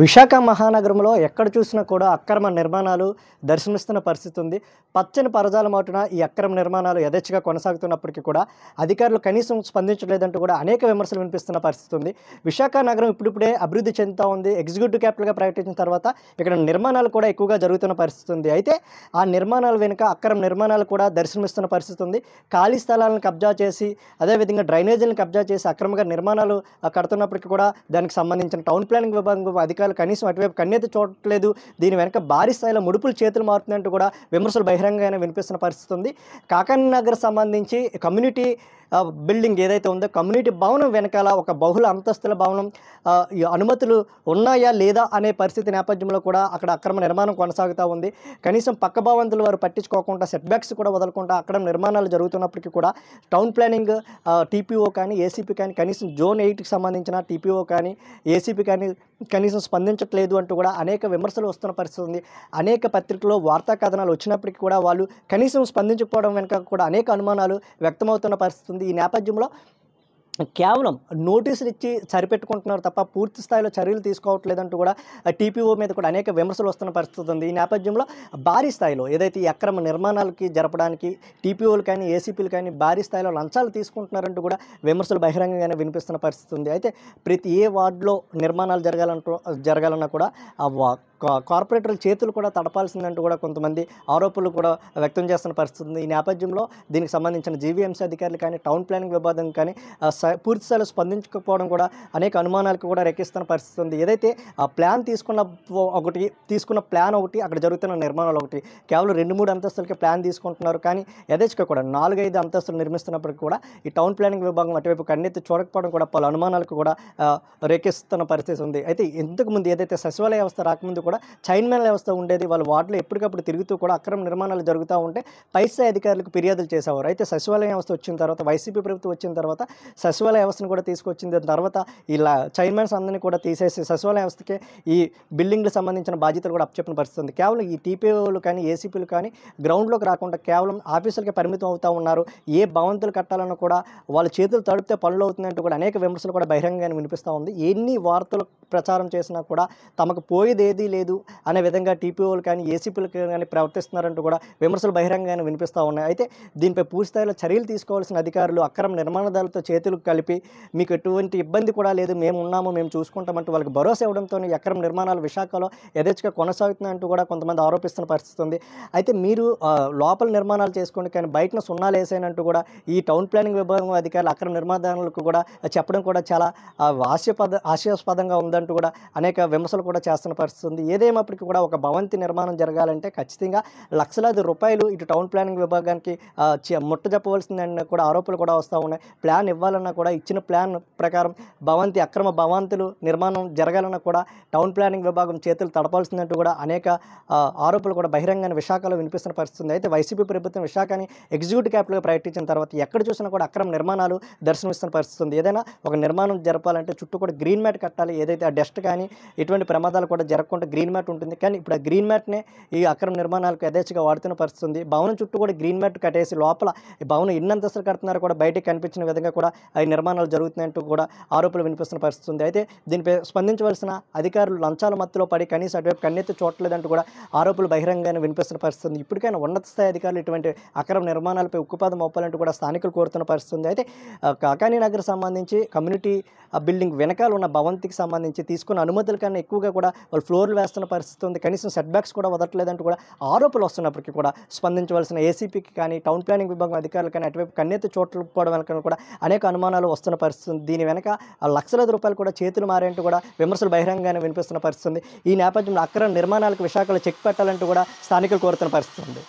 విశాఖ మహానగరంలో ఎక్కడ చూసినా కూడా అక్రమ నిర్మాణాలు దర్శనమిస్తున్న పరిస్థితి ఉంది పచ్చని పరజాల మాటున ఈ అక్రమ నిర్మాణాలు యథేచ్ఛగా కొనసాగుతున్నప్పటికీ కూడా అధికారులు కనీసం స్పందించలేదంటూ కూడా అనేక విమర్శలు వినిపిస్తున్న పరిస్థితి ఉంది విశాఖ నగరం ఇప్పుడిప్పుడే అభివృద్ధి చెందుతూ ఉంది ఎగ్జిక్యూటివ్ క్యాపిటల్గా ప్రకటించిన తర్వాత ఇక్కడ నిర్మాణాలు కూడా ఎక్కువగా జరుగుతున్న పరిస్థితి ఉంది అయితే ఆ నిర్మాణాల వెనుక అక్రమ నిర్మాణాలు కూడా దర్శనమిస్తున్న పరిస్థితి ఉంది ఖాళీ స్థలాలను కబ్జా చేసి అదేవిధంగా డ్రైనేజీలను కబ్జా చేసి అక్రమంగా నిర్మాణాలు కడుతున్నప్పటికీ కూడా దానికి సంబంధించిన టౌన్ ప్లానింగ్ విభాగం అధికారులు కనీసం అటువైపు కన్నెత్తి చూడట్లేదు దీని వెనక భారీ స్థాయిలో ముడుపులు చేతులు మారుతున్నట్టు కూడా విమర్శలు బహిరంగమైన వినిపిస్తున్న పరిస్థితి ఉంది కాకన్ నగర్ సంబంధించి కమ్యూనిటీ బిల్డింగ్ ఏదైతే ఉందో కమ్యూనిటీ భవనం వెనకాల ఒక బహుళ అంతస్తుల భవనం అనుమతులు ఉన్నాయా లేదా అనే పరిస్థితి నేపథ్యంలో కూడా అక్కడ అక్రమ నిర్మాణం కొనసాగుతూ ఉంది కనీసం పక్క భవంతులు వారు పట్టించుకోకుండా సెట్ బ్యాక్స్ కూడా వదలకుండా అక్రమ నిర్మాణాలు జరుగుతున్నప్పటికీ కూడా టౌన్ ప్లానింగ్ టీపీఓ కానీ ఏసీపీ కానీ కనీసం జోన్ ఎయిట్కి సంబంధించిన టీపీఓ కానీ ఏసీపీ కానీ కనీసం స్పందించట్లేదు అంటూ కూడా అనేక విమర్శలు వస్తున్న పరిస్థితి ఉంది అనేక పత్రికల్లో వార్తా కథనాలు వచ్చినప్పటికీ కూడా వాళ్ళు కనీసం స్పందించకపోవడం వెనుక కూడా అనేక అనుమానాలు వ్యక్తమవుతున్న పరిస్థితి అవుతుంది ఈ నేపథ్యంలో కేవలం నోటీసులు ఇచ్చి సరిపెట్టుకుంటున్నారు తప్ప పూర్తి స్థాయిలో చర్యలు తీసుకోవట్లేదంటూ కూడా టీపీఓ మీద కూడా అనేక విమర్శలు వస్తున్న పరిస్థితి ఉంది ఈ నేపథ్యంలో భారీ స్థాయిలో ఏదైతే ఈ అక్రమ నిర్మాణాలకి జరపడానికి టీపీఓలు కానీ ఏసీపీలు కానీ భారీ స్థాయిలో లంచాలు తీసుకుంటున్నారంటూ కూడా విమర్శలు బహిరంగంగానే వినిపిస్తున్న పరిస్థితి ఉంది అయితే ప్రతి ఏ వార్డులో నిర్మాణాలు జరగాలంటూ జరగాలన్నా కూడా ఆ కార్పొరేటర్ల చేతులు కూడా తడపాల్సిందంటూ కూడా కొంతమంది ఆరోపణలు కూడా వ్యక్తం చేస్తున్న పరిస్థితి ఉంది ఈ నేపథ్యంలో దీనికి సంబంధించిన జీవీఎంసీ అధికారులు కానీ టౌన్ ప్లానింగ్ విభాగం కానీ పూర్తిస్థాయిలో స్పందించకపోవడం కూడా అనేక అనుమానాలకు కూడా రెక్కిస్తున్న పరిస్థితి ఉంది ఏదైతే ఆ ప్లాన్ తీసుకున్న ఒకటి తీసుకున్న ప్లాన్ ఒకటి అక్కడ జరుగుతున్న నిర్మాణాలు ఒకటి కేవలం రెండు మూడు అంతస్తులకి ప్లాన్ తీసుకుంటున్నారు కానీ యథేచ్ఛ కూడా నాలుగైదు అంతస్తులు నిర్మిస్తున్నప్పటికీ కూడా ఈ టౌన్ ప్లానింగ్ విభాగం అటువైపు కన్నెత్తి చూడకపోవడం కూడా పలు అనుమానాలకు కూడా రేకిస్తున్న పరిస్థితి ఉంది అయితే ఇంతకుముందు ఏదైతే సచివాలయ వ్యవస్థ రాకముందు కూడా చైన్ వ్యవస్థ ఉండేది వాళ్ళు వార్డులో ఎప్పటికప్పుడు తిరుగుతూ కూడా అక్రమ నిర్మాణాలు జరుగుతూ ఉంటే పైస్థాయి అధికారులకు ఫిర్యాదులు చేసేవారు అయితే సచివాలయ వ్యవస్థ వచ్చిన తర్వాత వైసీపీ ప్రభుత్వం వచ్చిన తర్వాత సచివాలయ వ్యవస్థను కూడా తీసుకొచ్చిన తర్వాత ఇలా చైర్మన్స్ అందరినీ కూడా తీసేసి సచివాలయ వ్యవస్థకే ఈ బిల్డింగ్లకు సంబంధించిన బాధ్యతలు కూడా అప్చెప్పిన పరిస్థితుంది కేవలం ఈ టీపీఓలు కానీ ఏసీపీలు కానీ గ్రౌండ్లోకి రాకుండా కేవలం ఆఫీసులకి పరిమితం అవుతూ ఉన్నారు ఏ భవంతులు కట్టాలన్నా కూడా వాళ్ళ చేతులు తడిపితే పనులు అవుతున్నాయంటూ కూడా అనేక విమర్శలు కూడా బహిరంగంగా వినిపిస్తూ ఉంది ఎన్ని వార్తలు ప్రచారం చేసినా కూడా తమకు పోయేది లేదు అనే విధంగా టీపీఓలు కానీ ఏసీపీలు కానీ ప్రవర్తిస్తున్నారంటూ కూడా విమర్శలు బహిరంగంగా వినిపిస్తూ ఉన్నాయి అయితే దీనిపై పూర్తిస్థాయిలో చర్యలు తీసుకోవాల్సిన అధికారులు అక్రమ నిర్మాణదారులతో చేతులు కలిపి మీకు ఎటువంటి ఇబ్బంది కూడా లేదు మేము ఉన్నాము మేము చూసుకుంటామంటూ వాళ్ళకి భరోసా ఇవ్వడంతో అక్రమ నిర్మాణాలు విశాఖలో యథేచ్ఛగా కొనసాగుతున్నాయంటూ కూడా కొంతమంది ఆరోపిస్తున్న పరిస్థితి ఉంది అయితే మీరు లోపల నిర్మాణాలు చేసుకోండి కానీ బయటన సున్నాలు వేసేనంటూ కూడా ఈ టౌన్ ప్లానింగ్ విభాగం అధికారులు అక్రమ నిర్మాణాలకు కూడా చెప్పడం కూడా చాలా హాస్యపద హాస్యాస్పదంగా ఉందంటూ కూడా అనేక విమర్శలు కూడా చేస్తున్న పరిస్థితి ఉంది ఏదేమప్పటికీ కూడా ఒక భవంతి నిర్మాణం జరగాలంటే ఖచ్చితంగా లక్షలాది రూపాయలు ఇటు టౌన్ ప్లానింగ్ విభాగానికి ముట్ట చెప్పవలసిందని కూడా ఆరోపణలు కూడా వస్తూ ఉన్నాయి ప్లాన్ ఇవ్వాలన్నా కూడా ఇచ్చిన ప్లాన్ ప్రకారం భవంతి అక్రమ భవంతులు నిర్మాణం జరగాలన్నా కూడా టౌన్ ప్లానింగ్ విభాగం చేతులు తడపాల్సిందంటూ కూడా అనేక ఆరోపణలు కూడా బహిరంగంగా విశాఖలో వినిపిస్తున్న పరిస్థితి అయితే వైసీపీ ప్రభుత్వం విశాఖని ఎగ్జిక్యూటివ్ క్యాపిటల్గా ప్రకటించిన తర్వాత ఎక్కడ చూసినా కూడా అక్రమ నిర్మాణాలు దర్శనమిస్తున్న పరిస్థితి ఉంది ఏదైనా ఒక నిర్మాణం జరపాలంటే చుట్టూ కూడా గ్రీన్ మ్యాట్ కట్టాలి ఏదైతే ఆ డస్ట్ కానీ ఇటువంటి ప్రమాదాలు కూడా జరగకుండా గ్రీన్ మ్యాట్ ఉంటుంది కానీ ఇప్పుడు ఆ గ్రీన్ మ్యాట్నే ఈ అక్రమ నిర్మాణాలకు యథేచ్ఛగా వాడుతున్న పరిస్థితుంది భవనం చుట్టూ కూడా గ్రీన్ మ్యాట్ కట్టేసి లోపల భవనం ఎన్నంతస్తులు కడుతున్నారో కూడా బయటికి కనిపించిన విధంగా కూడా అవి నిర్మాణాలు జరుగుతున్నాయంటూ కూడా ఆరోపణలు వినిపిస్తున్న పరిస్థితి ఉంది అయితే దీనిపై స్పందించవలసిన అధికారులు లంచాల మత్తులో పడి కనీసం అటువైపు కన్నెత్తి చూడలేదంటూ కూడా ఆరోపణలు బహిరంగంగానే వినిపిస్తున్న పరిస్థితి ఉంది ఇప్పటికైనా ఉన్నత స్థాయి అధికారులు ఇటువంటి అక్రమ నిర్మాణాలపై ఉక్కుపాదం మోపాలంటూ కూడా స్థానికులు కోరుతున్న పరిస్థితి ఉంది అయితే కాకానీ నగర్ సంబంధించి కమ్యూనిటీ బిల్డింగ్ వెనకాల ఉన్న భవంతికి సంబంధించి తీసుకున్న అనుమతుల కన్నా ఎక్కువగా కూడా వాళ్ళు ఫ్లోర్లు చేస్తున్న పరిస్థితి ఉంది కనీసం సెట్ బ్యాక్స్ కూడా వదలట్లేదంటూ కూడా ఆరోపణలు వస్తున్నప్పటికీ కూడా స్పందించవలసిన ఏసీపీకి కానీ టౌన్ ప్లానింగ్ విభాగం అధికారులు కానీ అటువైపు కన్నెత్తి పోవడం వెనక కూడా అనేక అనుమానాలు వస్తున్న పరిస్థితి ఉంది దీని వెనక లక్షలాది రూపాయలు కూడా చేతులు మారేంటూ కూడా విమర్శలు బహిరంగంగానే వినిపిస్తున్న పరిస్థితి ఉంది ఈ నేపథ్యంలో అక్రమ నిర్మాణాలకు విశాఖలో చెక్ పెట్టాలంటూ కూడా స్థానికులు కోరుతున్న పరిస్థితి ఉంది